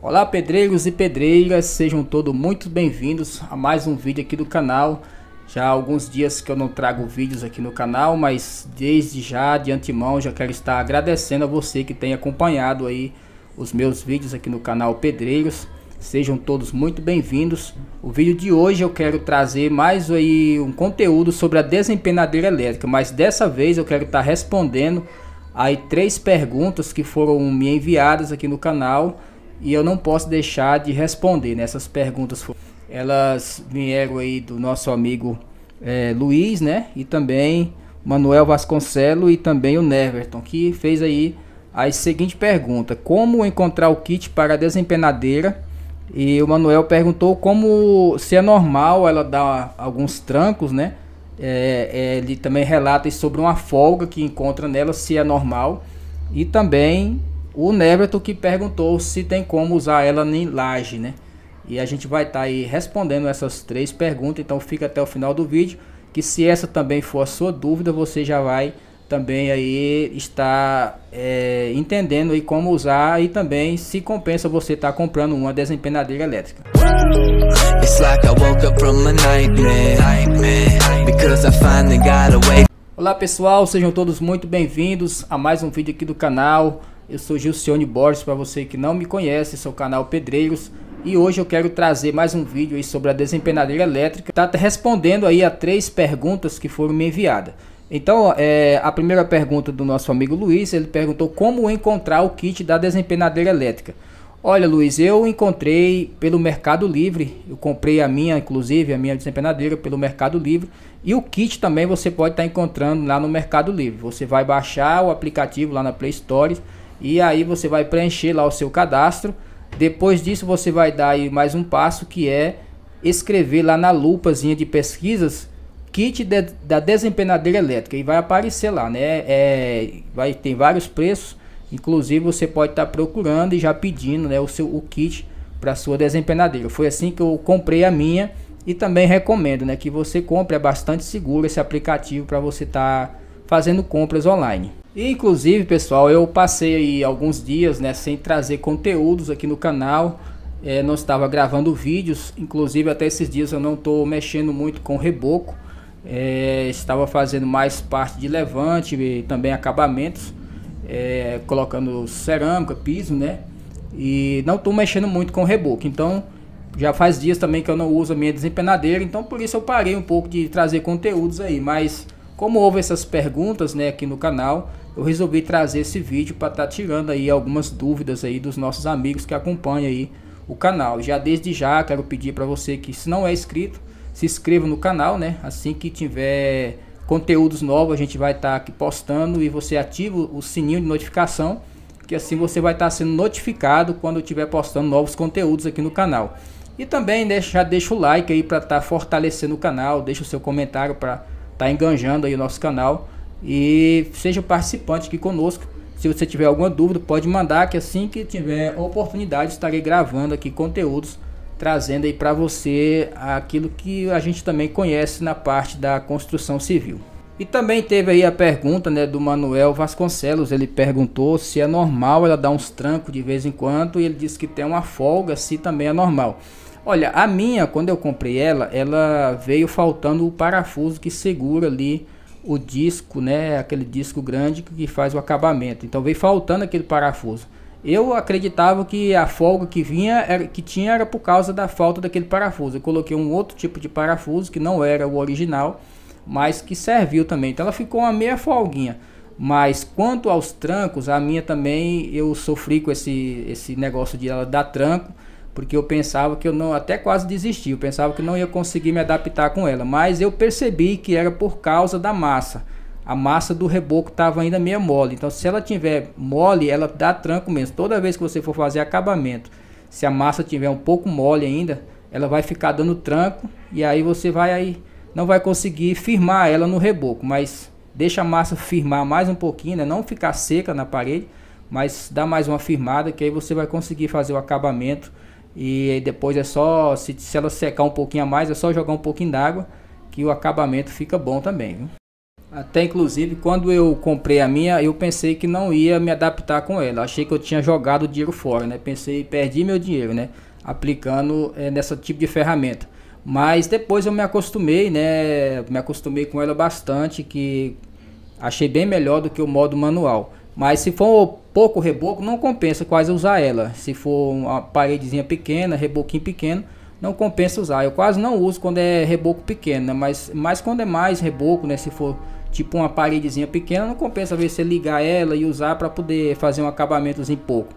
Olá pedreiros e pedreiras, sejam todos muito bem-vindos a mais um vídeo aqui do canal. Já há alguns dias que eu não trago vídeos aqui no canal, mas desde já, de antemão, já quero estar agradecendo a você que tem acompanhado aí os meus vídeos aqui no canal Pedreiros. Sejam todos muito bem-vindos. O vídeo de hoje eu quero trazer mais aí um conteúdo sobre a desempenadeira elétrica, mas dessa vez eu quero estar respondendo aí três perguntas que foram me enviadas aqui no canal e eu não posso deixar de responder nessas né? perguntas. Elas vieram aí do nosso amigo é, Luiz, né? E também Manuel Vasconcelo e também o Neverton, que fez aí a seguinte pergunta: Como encontrar o kit para desempenadeira? E o Manuel perguntou como se é normal ela dar alguns trancos, né? É, é ele também relata sobre uma folga que encontra nela, se é normal. E também o Neverton que perguntou se tem como usar ela em laje, né? E a gente vai estar tá aí respondendo essas três perguntas, então fica até o final do vídeo, que se essa também for a sua dúvida, você já vai também aí estar é, entendendo aí como usar e também se compensa você estar tá comprando uma desempenadeira elétrica. Olá pessoal, sejam todos muito bem-vindos a mais um vídeo aqui do canal. Eu sou Gilcione Borges, para você que não me conhece, sou o canal Pedreiros. E hoje eu quero trazer mais um vídeo aí sobre a desempenadeira elétrica. Tá respondendo aí a três perguntas que foram me enviadas. Então, é, a primeira pergunta do nosso amigo Luiz, ele perguntou como encontrar o kit da desempenadeira elétrica. Olha, Luiz, eu encontrei pelo Mercado Livre. Eu comprei a minha, inclusive, a minha desempenadeira pelo Mercado Livre. E o kit também você pode estar tá encontrando lá no Mercado Livre. Você vai baixar o aplicativo lá na Play Store e aí você vai preencher lá o seu cadastro. Depois disso você vai dar aí mais um passo que é escrever lá na lupazinha de pesquisas kit de, da desempenadeira elétrica e vai aparecer lá, né? É, vai tem vários preços, inclusive você pode estar tá procurando e já pedindo, né, o seu o kit para sua desempenadeira. Foi assim que eu comprei a minha e também recomendo, né, que você compre, é bastante seguro esse aplicativo para você estar tá fazendo compras online inclusive, pessoal, eu passei alguns dias né, sem trazer conteúdos aqui no canal. É, não estava gravando vídeos, inclusive até esses dias eu não estou mexendo muito com reboco. É, estava fazendo mais parte de levante e também acabamentos, é, colocando cerâmica, piso, né? E não estou mexendo muito com reboco. Então, já faz dias também que eu não uso a minha desempenadeira, então por isso eu parei um pouco de trazer conteúdos aí. Mas como houve essas perguntas né, aqui no canal, eu resolvi trazer esse vídeo para estar tá tirando aí algumas dúvidas aí dos nossos amigos que acompanham aí o canal. Já desde já quero pedir para você que se não é inscrito, se inscreva no canal, né? Assim que tiver conteúdos novos, a gente vai estar tá aqui postando e você ativa o sininho de notificação, que assim você vai estar tá sendo notificado quando eu estiver postando novos conteúdos aqui no canal. E também né, já deixa o like aí para estar tá fortalecendo o canal, deixa o seu comentário para estar tá enganjando aí o nosso canal e seja participante aqui conosco. Se você tiver alguma dúvida, pode mandar que assim que tiver oportunidade, estarei gravando aqui conteúdos trazendo aí para você aquilo que a gente também conhece na parte da construção civil. E também teve aí a pergunta né, do Manuel Vasconcelos, ele perguntou se é normal ela dar uns trancos de vez em quando e ele disse que tem uma folga, se também é normal. Olha, a minha, quando eu comprei ela, ela veio faltando o parafuso que segura ali o disco, né, aquele disco grande que faz o acabamento. Então veio faltando aquele parafuso. Eu acreditava que a folga que vinha era, que tinha era por causa da falta daquele parafuso. Eu coloquei um outro tipo de parafuso que não era o original, mas que serviu também. Então ela ficou uma meia folguinha. Mas quanto aos trancos, a minha também eu sofri com esse esse negócio de ela dar tranco porque eu pensava que eu não, até quase desisti, eu pensava que não ia conseguir me adaptar com ela, mas eu percebi que era por causa da massa. A massa do reboco estava ainda meio mole, então se ela tiver mole, ela dá tranco mesmo. Toda vez que você for fazer acabamento, se a massa tiver um pouco mole ainda, ela vai ficar dando tranco e aí você vai aí não vai conseguir firmar ela no reboco, mas deixa a massa firmar mais um pouquinho, né? não ficar seca na parede, mas dá mais uma firmada que aí você vai conseguir fazer o acabamento e depois é só, se, se ela secar um pouquinho a mais, é só jogar um pouquinho d'água que o acabamento fica bom também. Viu? Até inclusive quando eu comprei a minha, eu pensei que não ia me adaptar com ela. Achei que eu tinha jogado o dinheiro fora, né? Pensei, perdi meu dinheiro, né? Aplicando é, nessa tipo de ferramenta. Mas depois eu me acostumei, né? Me acostumei com ela bastante, que achei bem melhor do que o modo manual. Mas se for pouco reboco, não compensa quase usar ela. Se for uma paredezinha pequena, reboquinho pequeno, não compensa usar. Eu quase não uso quando é reboco pequeno, né? mas, mas quando é mais reboco, né? Se for tipo uma paredezinha pequena, não compensa ver se ligar ela e usar para poder fazer um acabamento em pouco.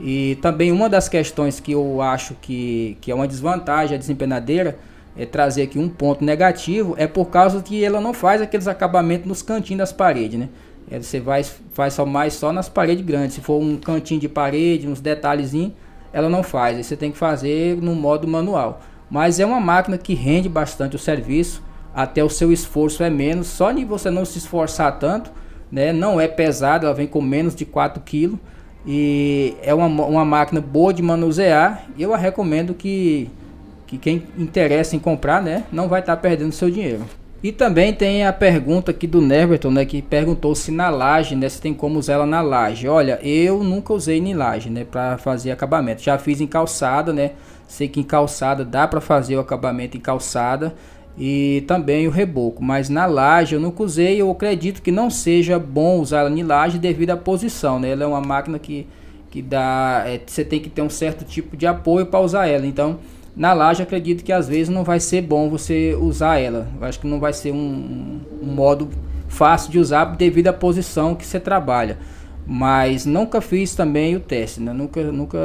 E também uma das questões que eu acho que, que é uma desvantagem a desempenadeira é trazer aqui um ponto negativo é por causa que ela não faz aqueles acabamentos nos cantinhos das paredes, né? É, você vai, faz só mais só nas paredes grandes. Se for um cantinho de parede, uns detalhezinhos, ela não faz. Aí você tem que fazer no modo manual. Mas é uma máquina que rende bastante o serviço, até o seu esforço é menos. Só de você não se esforçar tanto, né? Não é pesada, ela vem com menos de 4 kg. E é uma, uma máquina boa de manusear. eu a recomendo que, que quem interessa em comprar, né? Não vai estar tá perdendo seu dinheiro. E também tem a pergunta aqui do Neverton, né, que perguntou se na laje, né, se tem como usar ela na laje. Olha, eu nunca usei em laje, né, para fazer acabamento. Já fiz em calçada, né? Sei que em calçada dá para fazer o acabamento em calçada e também o reboco, mas na laje eu nunca usei, eu acredito que não seja bom usar ela laje devido à posição, né? Ela é uma máquina que que dá, é, você tem que ter um certo tipo de apoio para usar ela. Então, na laje acredito que às vezes não vai ser bom você usar ela. Eu acho que não vai ser um, um, modo fácil de usar devido à posição que você trabalha. Mas nunca fiz também o teste, né? nunca, nunca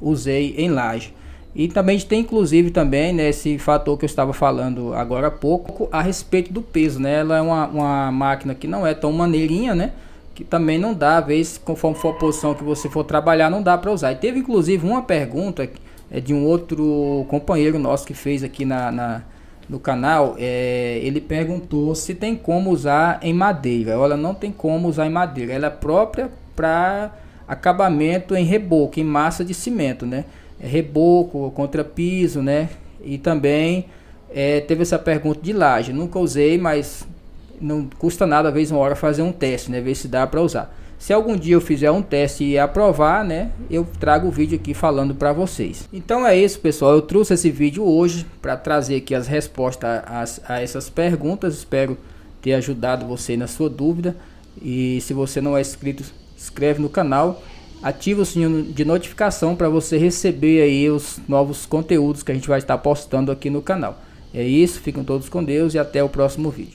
usei em laje. E também tem inclusive também né, esse fator que eu estava falando agora há pouco a respeito do peso. Né? Ela é uma, uma máquina que não é tão maneirinha, né? que também não dá, às vezes, conforme for a posição que você for trabalhar, não dá para usar. E teve inclusive uma pergunta é de um outro companheiro nosso que fez aqui na, na no canal, é, ele perguntou se tem como usar em madeira. Ela não tem como usar em madeira, ela é própria para acabamento em reboco, em massa de cimento, né? É reboco, contrapiso, né? E também é, teve essa pergunta de laje. Nunca usei, mas não custa nada, vez uma hora fazer um teste, né? Ver se dá para usar. Se algum dia eu fizer um teste e aprovar, né, eu trago o vídeo aqui falando para vocês. Então é isso, pessoal. Eu trouxe esse vídeo hoje para trazer aqui as respostas a, a, essas perguntas. Espero ter ajudado você na sua dúvida. E se você não é inscrito, inscreve no canal, ativa o sininho de notificação para você receber aí os novos conteúdos que a gente vai estar postando aqui no canal. É isso, fiquem todos com Deus e até o próximo vídeo.